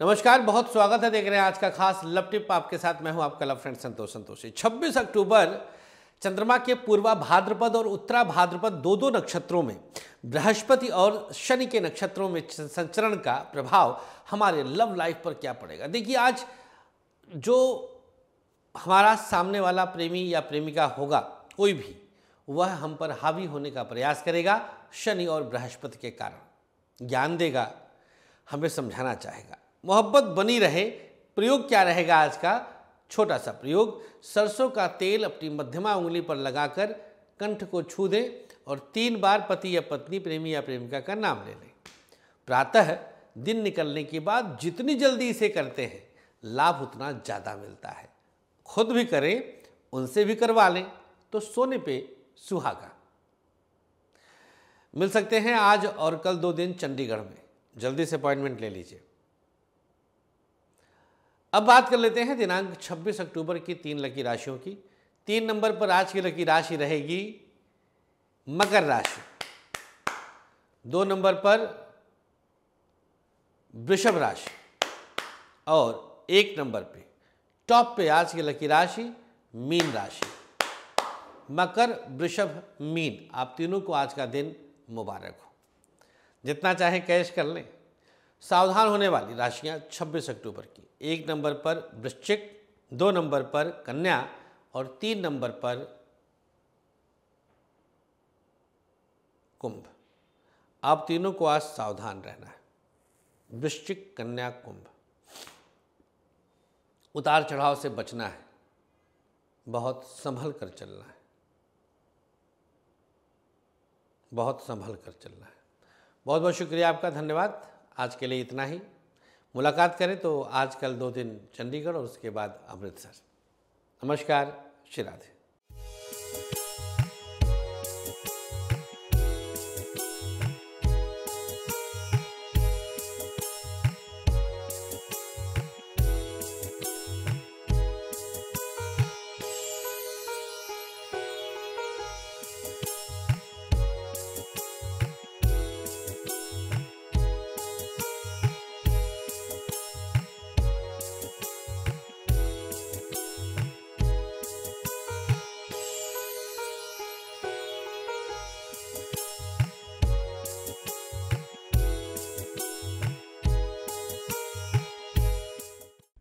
नमस्कार बहुत स्वागत है देख रहे हैं आज का खास लव टिप आपके साथ मैं हूं आपका लव फ्रेंड संतोष संतोषी 26 अक्टूबर चंद्रमा के पूर्वा भाद्रपद और उत्तरा भाद्रपद दो दो नक्षत्रों में बृहस्पति और शनि के नक्षत्रों में संचरण का प्रभाव हमारे लव लाइफ पर क्या पड़ेगा देखिए आज जो हमारा सामने वाला प्रेमी या प्रेमिका होगा कोई भी वह हम पर हावी होने का प्रयास करेगा शनि और बृहस्पति के कारण ज्ञान देगा हमें समझाना चाहेगा मोहब्बत बनी रहे प्रयोग क्या रहेगा आज का छोटा सा प्रयोग सरसों का तेल अपनी मध्यमा उंगली पर लगाकर कंठ को छू दें और तीन बार पति या पत्नी प्रेमी या प्रेमिका का नाम ले लें प्रातः दिन निकलने के बाद जितनी जल्दी इसे करते हैं लाभ उतना ज़्यादा मिलता है खुद भी करें उनसे भी करवा लें तो सोने पे सुहागा मिल सकते हैं आज और कल दो दिन चंडीगढ़ में जल्दी से अपॉइंटमेंट ले लीजिए अब बात कर लेते हैं दिनांक 26 अक्टूबर की तीन लकी राशियों की तीन नंबर पर आज की लकी राशि रहेगी मकर राशि दो नंबर पर वृषभ राशि और एक नंबर पे टॉप पे आज की लकी राशि मीन राशि मकर वृषभ मीन आप तीनों को आज का दिन मुबारक हो जितना चाहे कैश कर लें सावधान होने वाली राशियां 26 अक्टूबर की एक नंबर पर वृश्चिक दो नंबर पर कन्या और तीन नंबर पर कुंभ आप तीनों को आज सावधान रहना है वृश्चिक कन्या कुंभ उतार चढ़ाव से बचना है बहुत संभल कर चलना है बहुत संभल कर चलना है बहुत बहुत शुक्रिया आपका धन्यवाद आज के लिए इतना ही मुलाकात करें तो आज कल दो दिन चंडीगढ़ और उसके बाद अमृतसर नमस्कार श्री राधे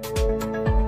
thank you